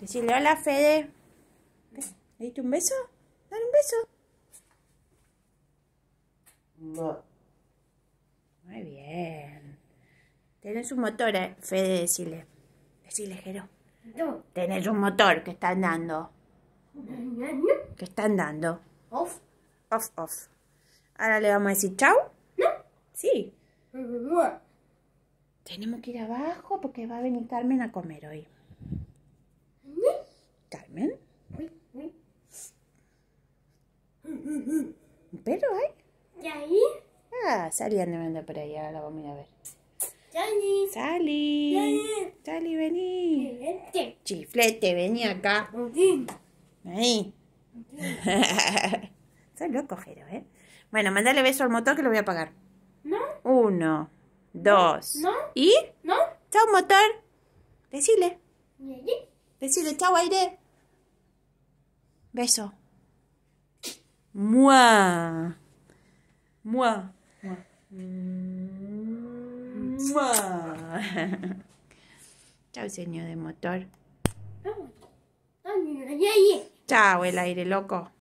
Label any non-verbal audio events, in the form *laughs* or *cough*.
Decirle hola, Fede. ¿Le diste un beso? Dar un beso. Muy bien. Tenés un motor, eh, Fede, decirle. Decirle, Jero. No. Tenés un motor que está andando. Que está andando. Off. Off, off. Ahora le vamos a decir chau. No. Sí. Tenemos que ir abajo porque va a venir Carmen a comer hoy. ¿Ven? ¿Un perro hay? ¿Y ahí? Ah, Sally anda por ahí, ahora la vamos a mirar. a ver. Sally. Sally. vení. Chiflete. Chiflete, vení acá. Vení. *laughs* Soy Son ¿eh? Bueno, mandale beso al motor que lo voy a apagar. ¿No? Uno, dos. ¿No? ¿Y? ¿No? Chao, motor. Decile. ¿Y? Decile, chao, aire. Beso. Mua. Mua. Mua. *laughs* Chao, señor de motor. Chao, el aire loco.